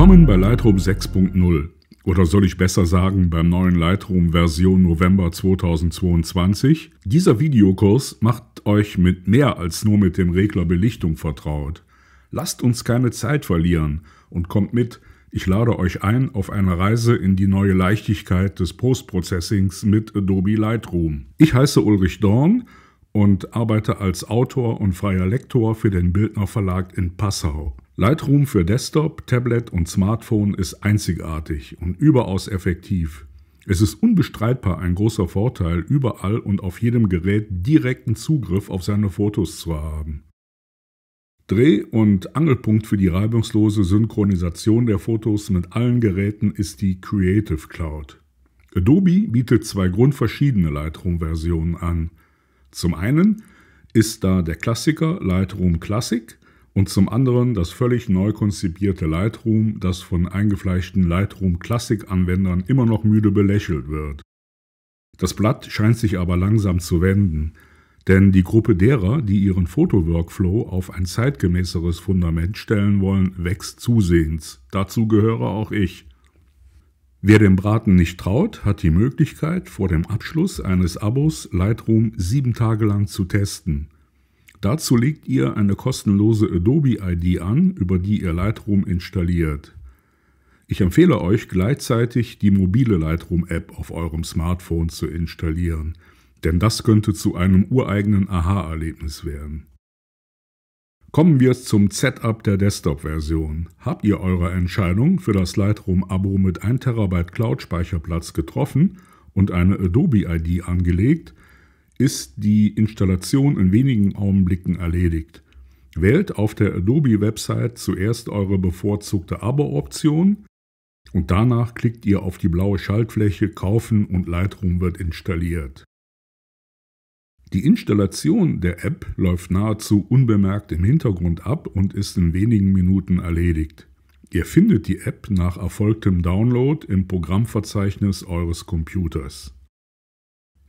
Willkommen bei Lightroom 6.0 oder soll ich besser sagen beim neuen Lightroom Version November 2022. Dieser Videokurs macht euch mit mehr als nur mit dem Regler Belichtung vertraut. Lasst uns keine Zeit verlieren und kommt mit, ich lade euch ein auf eine Reise in die neue Leichtigkeit des Postprocessings mit Adobe Lightroom. Ich heiße Ulrich Dorn und arbeite als Autor und freier Lektor für den Bildner Verlag in Passau. Lightroom für Desktop, Tablet und Smartphone ist einzigartig und überaus effektiv. Es ist unbestreitbar ein großer Vorteil, überall und auf jedem Gerät direkten Zugriff auf seine Fotos zu haben. Dreh- und Angelpunkt für die reibungslose Synchronisation der Fotos mit allen Geräten ist die Creative Cloud. Adobe bietet zwei grundverschiedene Lightroom-Versionen an. Zum einen ist da der Klassiker Lightroom Classic und zum anderen das völlig neu konzipierte Lightroom, das von eingefleischten Lightroom klassik anwendern immer noch müde belächelt wird. Das Blatt scheint sich aber langsam zu wenden, denn die Gruppe derer, die ihren Fotoworkflow auf ein zeitgemäßeres Fundament stellen wollen, wächst zusehends. Dazu gehöre auch ich. Wer dem Braten nicht traut, hat die Möglichkeit, vor dem Abschluss eines Abos Lightroom sieben Tage lang zu testen. Dazu legt ihr eine kostenlose Adobe-ID an, über die ihr Lightroom installiert. Ich empfehle euch gleichzeitig die mobile Lightroom-App auf eurem Smartphone zu installieren, denn das könnte zu einem ureigenen Aha-Erlebnis werden. Kommen wir zum Setup der Desktop-Version. Habt ihr eure Entscheidung für das Lightroom-Abo mit 1 TB Cloud-Speicherplatz getroffen und eine Adobe-ID angelegt, ist die Installation in wenigen Augenblicken erledigt. Wählt auf der Adobe-Website zuerst eure bevorzugte Abo-Option und danach klickt ihr auf die blaue Schaltfläche Kaufen und Lightroom wird installiert. Die Installation der App läuft nahezu unbemerkt im Hintergrund ab und ist in wenigen Minuten erledigt. Ihr findet die App nach erfolgtem Download im Programmverzeichnis eures Computers.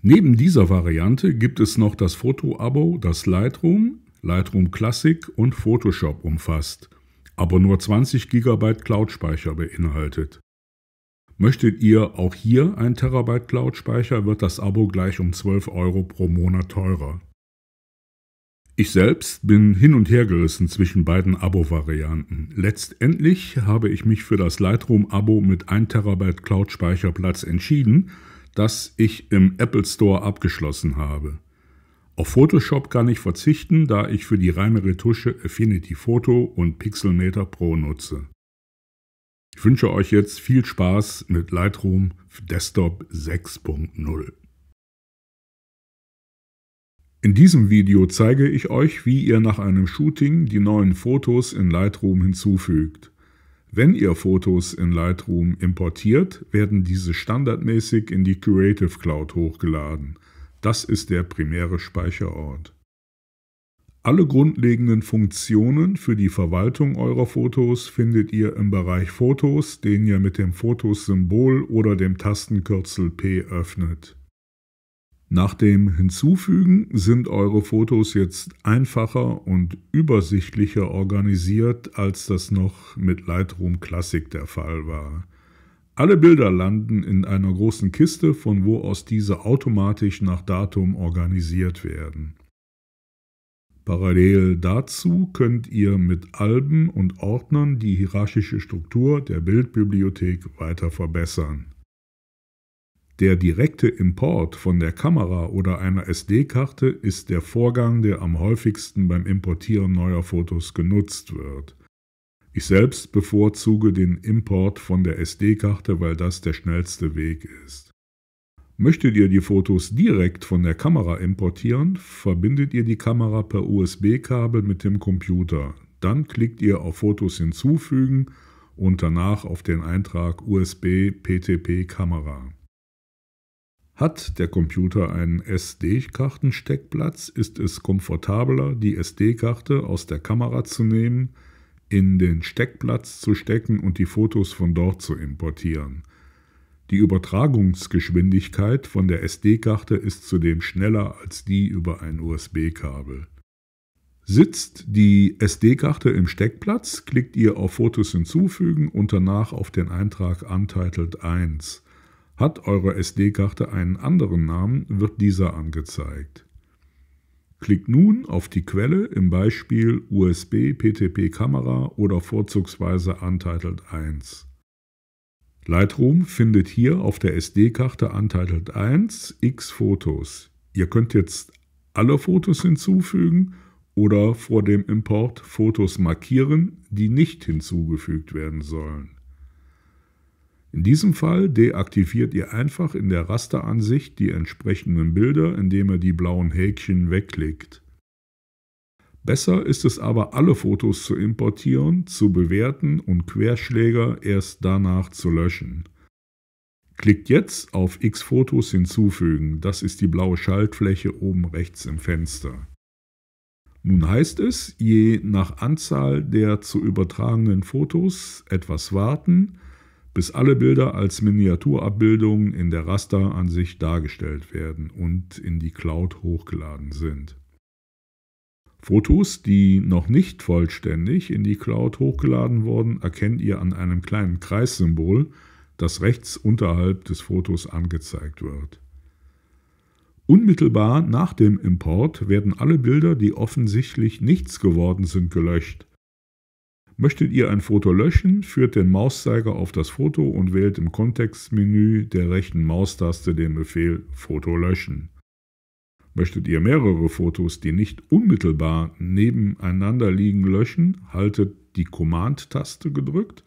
Neben dieser Variante gibt es noch das Foto-Abo, das Lightroom, Lightroom Classic und Photoshop umfasst, aber nur 20 GB Cloud-Speicher beinhaltet. Möchtet ihr auch hier einen Terabyte Cloud-Speicher, wird das Abo gleich um 12 Euro pro Monat teurer. Ich selbst bin hin und her gerissen zwischen beiden Abo-Varianten. Letztendlich habe ich mich für das Lightroom-Abo mit 1 Terabyte Cloud-Speicherplatz entschieden – das ich im Apple Store abgeschlossen habe. Auf Photoshop kann ich verzichten, da ich für die reine Retusche Affinity Photo und Pixelmator Pro nutze. Ich wünsche euch jetzt viel Spaß mit Lightroom Desktop 6.0. In diesem Video zeige ich euch, wie ihr nach einem Shooting die neuen Fotos in Lightroom hinzufügt. Wenn ihr Fotos in Lightroom importiert, werden diese standardmäßig in die Creative Cloud hochgeladen. Das ist der primäre Speicherort. Alle grundlegenden Funktionen für die Verwaltung eurer Fotos findet ihr im Bereich Fotos, den ihr mit dem Fotos-Symbol oder dem Tastenkürzel P öffnet. Nach dem Hinzufügen sind eure Fotos jetzt einfacher und übersichtlicher organisiert, als das noch mit Lightroom Classic der Fall war. Alle Bilder landen in einer großen Kiste, von wo aus diese automatisch nach Datum organisiert werden. Parallel dazu könnt ihr mit Alben und Ordnern die hierarchische Struktur der Bildbibliothek weiter verbessern. Der direkte Import von der Kamera oder einer SD-Karte ist der Vorgang, der am häufigsten beim Importieren neuer Fotos genutzt wird. Ich selbst bevorzuge den Import von der SD-Karte, weil das der schnellste Weg ist. Möchtet ihr die Fotos direkt von der Kamera importieren, verbindet ihr die Kamera per USB-Kabel mit dem Computer. Dann klickt ihr auf Fotos hinzufügen und danach auf den Eintrag USB PTP Kamera. Hat der Computer einen SD-Kartensteckplatz, ist es komfortabler, die SD-Karte aus der Kamera zu nehmen, in den Steckplatz zu stecken und die Fotos von dort zu importieren. Die Übertragungsgeschwindigkeit von der SD-Karte ist zudem schneller als die über ein USB-Kabel. Sitzt die SD-Karte im Steckplatz, klickt ihr auf Fotos hinzufügen und danach auf den Eintrag Untitled 1. Hat eure SD-Karte einen anderen Namen, wird dieser angezeigt. Klickt nun auf die Quelle, im Beispiel USB, PTP Kamera oder vorzugsweise Untitled 1. Lightroom findet hier auf der SD-Karte Untitled 1 x Fotos. Ihr könnt jetzt alle Fotos hinzufügen oder vor dem Import Fotos markieren, die nicht hinzugefügt werden sollen. In diesem Fall deaktiviert ihr einfach in der Rasteransicht die entsprechenden Bilder, indem ihr die blauen Häkchen wegklickt. Besser ist es aber, alle Fotos zu importieren, zu bewerten und Querschläger erst danach zu löschen. Klickt jetzt auf X Fotos hinzufügen, das ist die blaue Schaltfläche oben rechts im Fenster. Nun heißt es, je nach Anzahl der zu übertragenen Fotos etwas warten, bis alle Bilder als Miniaturabbildungen in der Rasteransicht dargestellt werden und in die Cloud hochgeladen sind. Fotos, die noch nicht vollständig in die Cloud hochgeladen wurden, erkennt ihr an einem kleinen Kreissymbol, das rechts unterhalb des Fotos angezeigt wird. Unmittelbar nach dem Import werden alle Bilder, die offensichtlich nichts geworden sind, gelöscht. Möchtet ihr ein Foto löschen, führt den Mauszeiger auf das Foto und wählt im Kontextmenü der rechten Maustaste den Befehl Foto löschen. Möchtet ihr mehrere Fotos, die nicht unmittelbar nebeneinander liegen, löschen, haltet die Command-Taste gedrückt,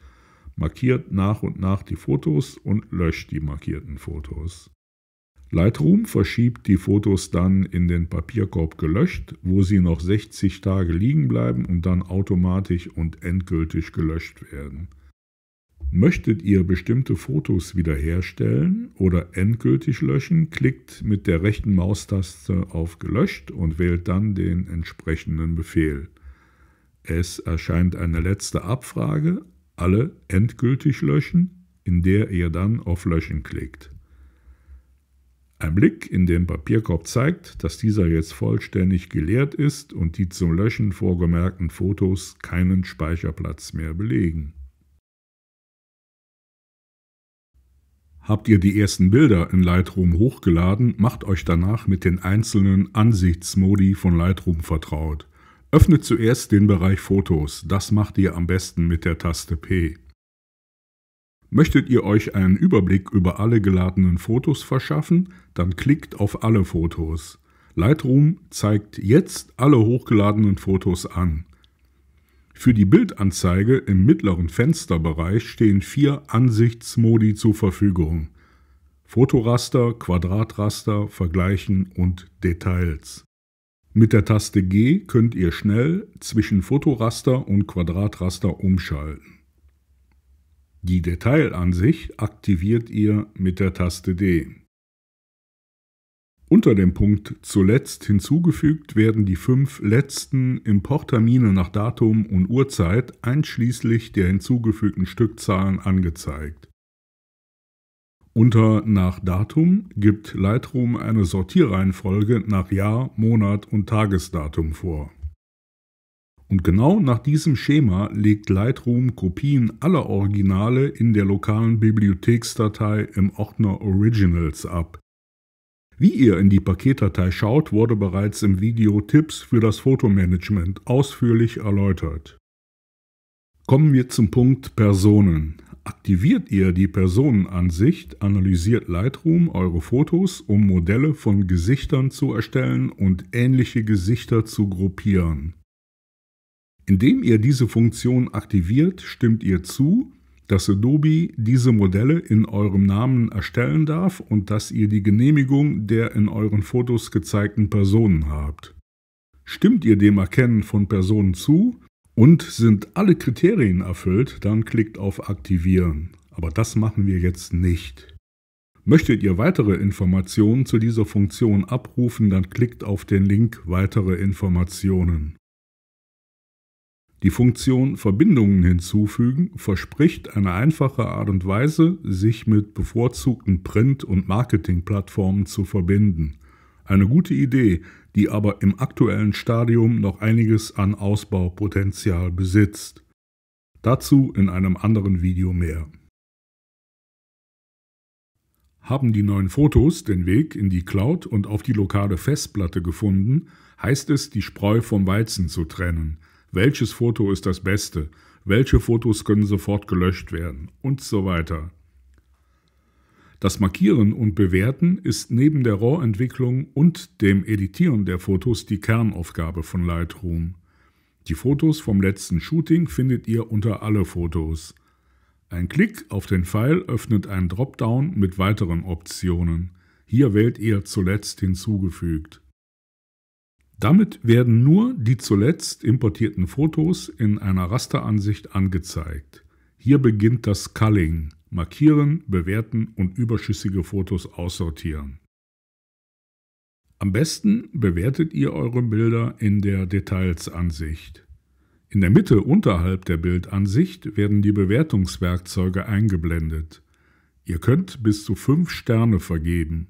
markiert nach und nach die Fotos und löscht die markierten Fotos. Lightroom verschiebt die Fotos dann in den Papierkorb gelöscht, wo sie noch 60 Tage liegen bleiben und dann automatisch und endgültig gelöscht werden. Möchtet ihr bestimmte Fotos wiederherstellen oder endgültig löschen, klickt mit der rechten Maustaste auf Gelöscht und wählt dann den entsprechenden Befehl. Es erscheint eine letzte Abfrage, alle endgültig löschen, in der ihr dann auf Löschen klickt. Ein Blick in den Papierkorb zeigt, dass dieser jetzt vollständig geleert ist und die zum Löschen vorgemerkten Fotos keinen Speicherplatz mehr belegen. Habt ihr die ersten Bilder in Lightroom hochgeladen, macht euch danach mit den einzelnen Ansichtsmodi von Lightroom vertraut. Öffnet zuerst den Bereich Fotos, das macht ihr am besten mit der Taste P. Möchtet ihr euch einen Überblick über alle geladenen Fotos verschaffen, dann klickt auf alle Fotos. Lightroom zeigt jetzt alle hochgeladenen Fotos an. Für die Bildanzeige im mittleren Fensterbereich stehen vier Ansichtsmodi zur Verfügung. Fotoraster, Quadratraster, Vergleichen und Details. Mit der Taste G könnt ihr schnell zwischen Fotoraster und Quadratraster umschalten. Die Detailansicht aktiviert ihr mit der Taste D. Unter dem Punkt Zuletzt hinzugefügt werden die fünf letzten Importtermine nach Datum und Uhrzeit einschließlich der hinzugefügten Stückzahlen angezeigt. Unter Nach Datum gibt Lightroom eine Sortierreihenfolge nach Jahr, Monat und Tagesdatum vor. Und genau nach diesem Schema legt Lightroom Kopien aller Originale in der lokalen Bibliotheksdatei im Ordner Originals ab. Wie ihr in die Paketdatei schaut, wurde bereits im Video Tipps für das Fotomanagement ausführlich erläutert. Kommen wir zum Punkt Personen. Aktiviert ihr die Personenansicht, analysiert Lightroom eure Fotos, um Modelle von Gesichtern zu erstellen und ähnliche Gesichter zu gruppieren. Indem ihr diese Funktion aktiviert, stimmt ihr zu, dass Adobe diese Modelle in eurem Namen erstellen darf und dass ihr die Genehmigung der in euren Fotos gezeigten Personen habt. Stimmt ihr dem Erkennen von Personen zu und sind alle Kriterien erfüllt, dann klickt auf Aktivieren. Aber das machen wir jetzt nicht. Möchtet ihr weitere Informationen zu dieser Funktion abrufen, dann klickt auf den Link Weitere Informationen. Die Funktion Verbindungen hinzufügen verspricht eine einfache Art und Weise, sich mit bevorzugten Print- und Marketingplattformen zu verbinden. Eine gute Idee, die aber im aktuellen Stadium noch einiges an Ausbaupotenzial besitzt. Dazu in einem anderen Video mehr. Haben die neuen Fotos den Weg in die Cloud und auf die lokale Festplatte gefunden, heißt es, die Spreu vom Weizen zu trennen welches Foto ist das beste, welche Fotos können sofort gelöscht werden und so weiter. Das Markieren und Bewerten ist neben der RAW-Entwicklung und dem Editieren der Fotos die Kernaufgabe von Lightroom. Die Fotos vom letzten Shooting findet ihr unter Alle Fotos. Ein Klick auf den Pfeil öffnet einen Dropdown mit weiteren Optionen. Hier wählt ihr zuletzt hinzugefügt. Damit werden nur die zuletzt importierten Fotos in einer Rasteransicht angezeigt. Hier beginnt das Culling, markieren, bewerten und überschüssige Fotos aussortieren. Am besten bewertet ihr eure Bilder in der Details-Ansicht. In der Mitte unterhalb der Bildansicht werden die Bewertungswerkzeuge eingeblendet. Ihr könnt bis zu fünf Sterne vergeben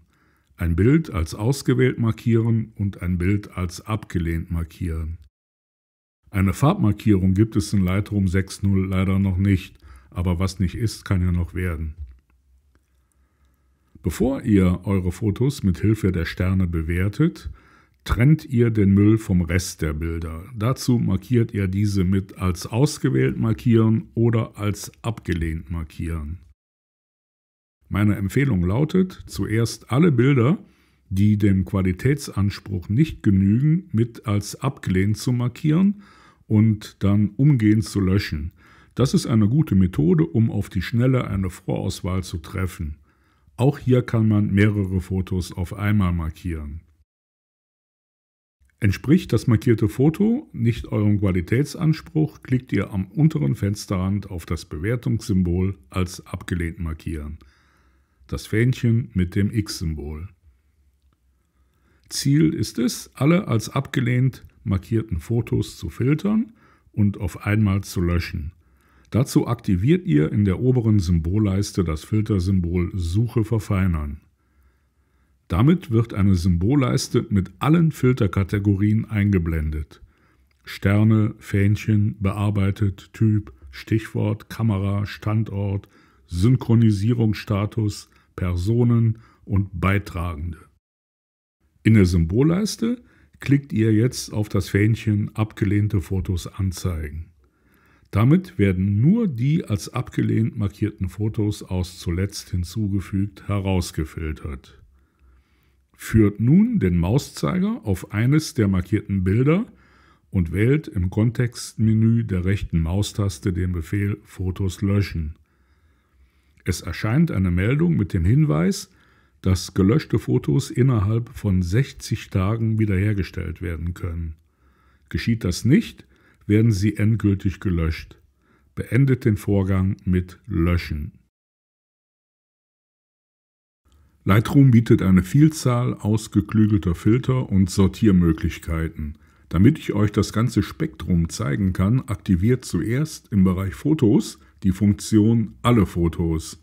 ein Bild als ausgewählt markieren und ein Bild als abgelehnt markieren. Eine Farbmarkierung gibt es in Lightroom 6.0 leider noch nicht, aber was nicht ist, kann ja noch werden. Bevor ihr eure Fotos mit Hilfe der Sterne bewertet, trennt ihr den Müll vom Rest der Bilder. Dazu markiert ihr diese mit als ausgewählt markieren oder als abgelehnt markieren. Meine Empfehlung lautet, zuerst alle Bilder, die dem Qualitätsanspruch nicht genügen, mit als abgelehnt zu markieren und dann umgehend zu löschen. Das ist eine gute Methode, um auf die Schnelle eine Vorauswahl zu treffen. Auch hier kann man mehrere Fotos auf einmal markieren. Entspricht das markierte Foto nicht eurem Qualitätsanspruch, klickt ihr am unteren Fensterrand auf das Bewertungssymbol als abgelehnt markieren das Fähnchen mit dem X-Symbol. Ziel ist es, alle als abgelehnt markierten Fotos zu filtern und auf einmal zu löschen. Dazu aktiviert ihr in der oberen Symbolleiste das Filtersymbol Suche verfeinern. Damit wird eine Symbolleiste mit allen Filterkategorien eingeblendet. Sterne, Fähnchen, bearbeitet, Typ, Stichwort, Kamera, Standort, Synchronisierungsstatus, Personen und Beitragende. In der Symbolleiste klickt ihr jetzt auf das Fähnchen Abgelehnte Fotos anzeigen. Damit werden nur die als abgelehnt markierten Fotos aus zuletzt hinzugefügt herausgefiltert. Führt nun den Mauszeiger auf eines der markierten Bilder und wählt im Kontextmenü der rechten Maustaste den Befehl Fotos löschen. Es erscheint eine Meldung mit dem Hinweis, dass gelöschte Fotos innerhalb von 60 Tagen wiederhergestellt werden können. Geschieht das nicht, werden sie endgültig gelöscht. Beendet den Vorgang mit Löschen. Lightroom bietet eine Vielzahl ausgeklügelter Filter und Sortiermöglichkeiten. Damit ich euch das ganze Spektrum zeigen kann, aktiviert zuerst im Bereich Fotos die Funktion Alle Fotos.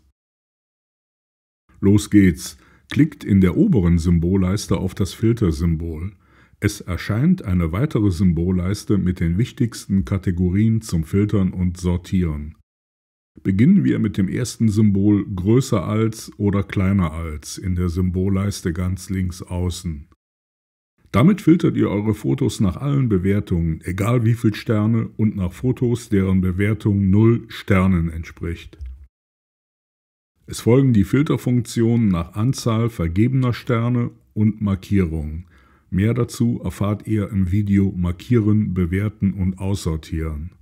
Los geht's. Klickt in der oberen Symbolleiste auf das Filtersymbol. Es erscheint eine weitere Symbolleiste mit den wichtigsten Kategorien zum Filtern und Sortieren. Beginnen wir mit dem ersten Symbol größer als oder kleiner als in der Symbolleiste ganz links außen. Damit filtert ihr eure Fotos nach allen Bewertungen, egal wie viel Sterne und nach Fotos, deren Bewertung 0 Sternen entspricht. Es folgen die Filterfunktionen nach Anzahl vergebener Sterne und Markierungen. Mehr dazu erfahrt ihr im Video Markieren, Bewerten und Aussortieren.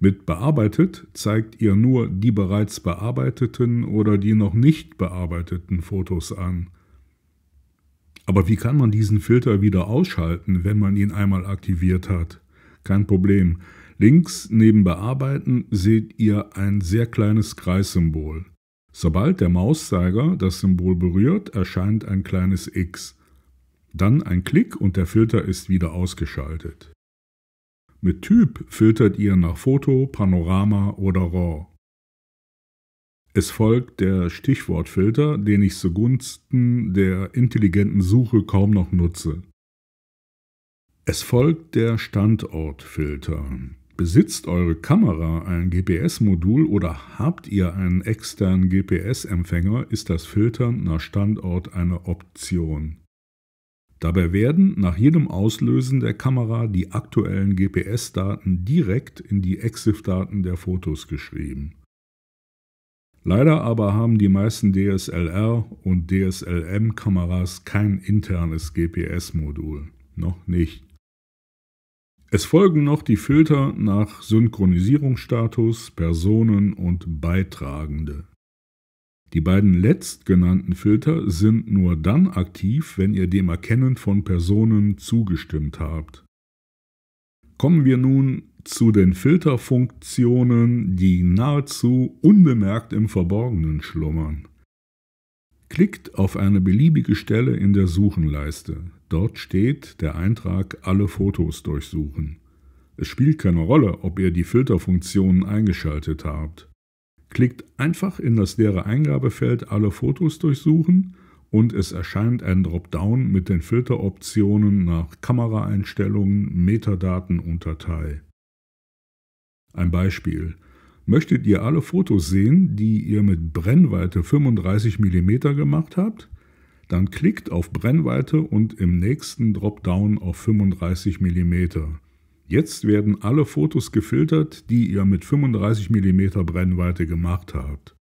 Mit Bearbeitet zeigt ihr nur die bereits bearbeiteten oder die noch nicht bearbeiteten Fotos an. Aber wie kann man diesen Filter wieder ausschalten, wenn man ihn einmal aktiviert hat? Kein Problem. Links neben Bearbeiten seht ihr ein sehr kleines Kreissymbol. Sobald der Mauszeiger das Symbol berührt, erscheint ein kleines X. Dann ein Klick und der Filter ist wieder ausgeschaltet. Mit Typ filtert ihr nach Foto, Panorama oder RAW. Es folgt der Stichwortfilter, den ich zugunsten der intelligenten Suche kaum noch nutze. Es folgt der Standortfilter. Besitzt eure Kamera ein GPS-Modul oder habt ihr einen externen GPS-Empfänger, ist das Filtern nach Standort eine Option. Dabei werden nach jedem Auslösen der Kamera die aktuellen GPS-Daten direkt in die EXIF-Daten der Fotos geschrieben. Leider aber haben die meisten DSLR und DSLM-Kameras kein internes GPS-Modul. Noch nicht. Es folgen noch die Filter nach Synchronisierungsstatus, Personen und Beitragende. Die beiden letztgenannten Filter sind nur dann aktiv, wenn ihr dem Erkennen von Personen zugestimmt habt. Kommen wir nun zu den Filterfunktionen, die nahezu unbemerkt im Verborgenen schlummern. Klickt auf eine beliebige Stelle in der Suchenleiste. Dort steht der Eintrag Alle Fotos durchsuchen. Es spielt keine Rolle, ob ihr die Filterfunktionen eingeschaltet habt. Klickt einfach in das leere Eingabefeld Alle Fotos durchsuchen und es erscheint ein Dropdown mit den Filteroptionen nach Kameraeinstellungen, Metadaten und Datei. Ein Beispiel. Möchtet ihr alle Fotos sehen, die ihr mit Brennweite 35 mm gemacht habt? Dann klickt auf Brennweite und im nächsten Dropdown auf 35 mm. Jetzt werden alle Fotos gefiltert, die ihr mit 35 mm Brennweite gemacht habt.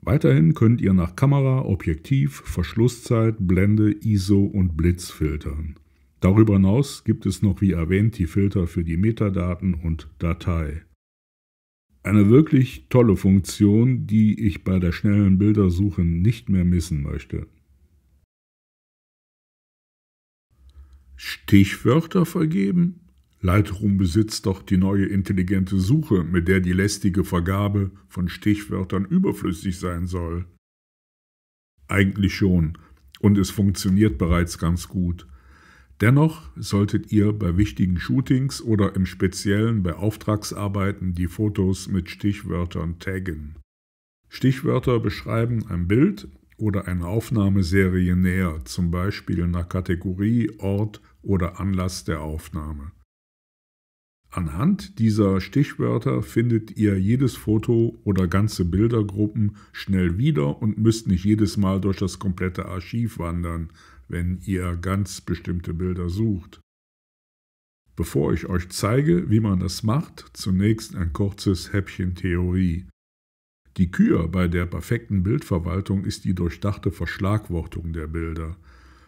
Weiterhin könnt ihr nach Kamera, Objektiv, Verschlusszeit, Blende, ISO und Blitz filtern. Darüber hinaus gibt es noch, wie erwähnt, die Filter für die Metadaten und Datei. Eine wirklich tolle Funktion, die ich bei der schnellen Bildersuche nicht mehr missen möchte. Stichwörter vergeben? Lightroom besitzt doch die neue intelligente Suche, mit der die lästige Vergabe von Stichwörtern überflüssig sein soll. Eigentlich schon, und es funktioniert bereits ganz gut. Dennoch solltet ihr bei wichtigen Shootings oder im Speziellen bei Auftragsarbeiten die Fotos mit Stichwörtern taggen. Stichwörter beschreiben ein Bild oder eine Aufnahmeserie näher, zum Beispiel nach Kategorie, Ort oder Anlass der Aufnahme. Anhand dieser Stichwörter findet ihr jedes Foto oder ganze Bildergruppen schnell wieder und müsst nicht jedes Mal durch das komplette Archiv wandern, wenn ihr ganz bestimmte Bilder sucht. Bevor ich euch zeige, wie man das macht, zunächst ein kurzes Häppchen Theorie. Die Kür bei der perfekten Bildverwaltung ist die durchdachte Verschlagwortung der Bilder.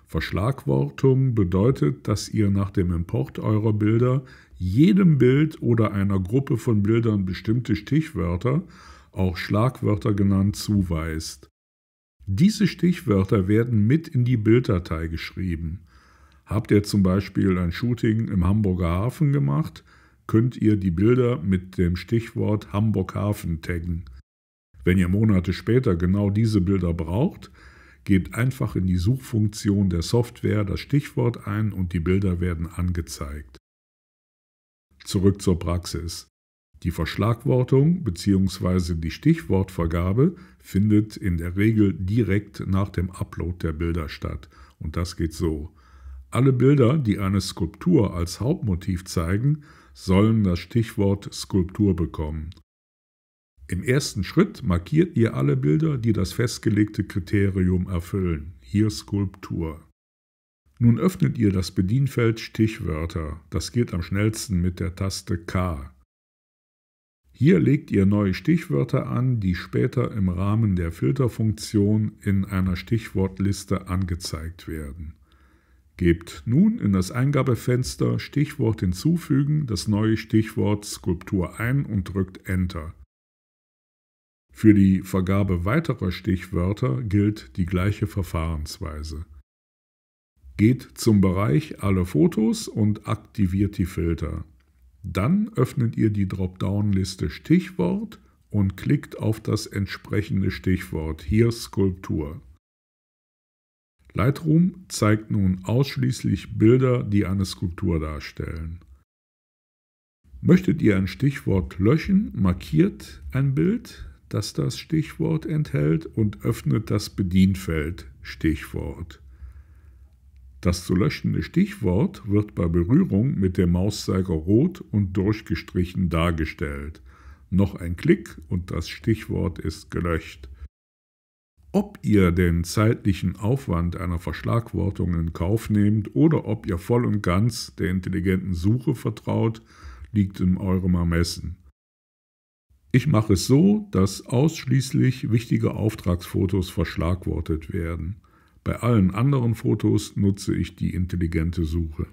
Verschlagwortung bedeutet, dass ihr nach dem Import eurer Bilder jedem Bild oder einer Gruppe von Bildern bestimmte Stichwörter, auch Schlagwörter genannt, zuweist. Diese Stichwörter werden mit in die Bilddatei geschrieben. Habt ihr zum Beispiel ein Shooting im Hamburger Hafen gemacht, könnt ihr die Bilder mit dem Stichwort Hamburg Hafen taggen. Wenn ihr Monate später genau diese Bilder braucht, gebt einfach in die Suchfunktion der Software das Stichwort ein und die Bilder werden angezeigt. Zurück zur Praxis. Die Verschlagwortung bzw. die Stichwortvergabe findet in der Regel direkt nach dem Upload der Bilder statt. Und das geht so. Alle Bilder, die eine Skulptur als Hauptmotiv zeigen, sollen das Stichwort Skulptur bekommen. Im ersten Schritt markiert ihr alle Bilder, die das festgelegte Kriterium erfüllen. Hier Skulptur. Nun öffnet ihr das Bedienfeld Stichwörter. Das geht am schnellsten mit der Taste K. Hier legt ihr neue Stichwörter an, die später im Rahmen der Filterfunktion in einer Stichwortliste angezeigt werden. Gebt nun in das Eingabefenster Stichwort hinzufügen, das neue Stichwort Skulptur ein und drückt Enter. Für die Vergabe weiterer Stichwörter gilt die gleiche Verfahrensweise. Geht zum Bereich Alle Fotos und aktiviert die Filter. Dann öffnet ihr die Dropdown-Liste Stichwort und klickt auf das entsprechende Stichwort, hier Skulptur. Lightroom zeigt nun ausschließlich Bilder, die eine Skulptur darstellen. Möchtet ihr ein Stichwort löschen, markiert ein Bild, das das Stichwort enthält und öffnet das Bedienfeld Stichwort. Das zu löschende Stichwort wird bei Berührung mit dem Mauszeiger rot und durchgestrichen dargestellt. Noch ein Klick und das Stichwort ist gelöscht. Ob ihr den zeitlichen Aufwand einer Verschlagwortung in Kauf nehmt oder ob ihr voll und ganz der intelligenten Suche vertraut, liegt in eurem Ermessen. Ich mache es so, dass ausschließlich wichtige Auftragsfotos verschlagwortet werden. Bei allen anderen Fotos nutze ich die intelligente Suche.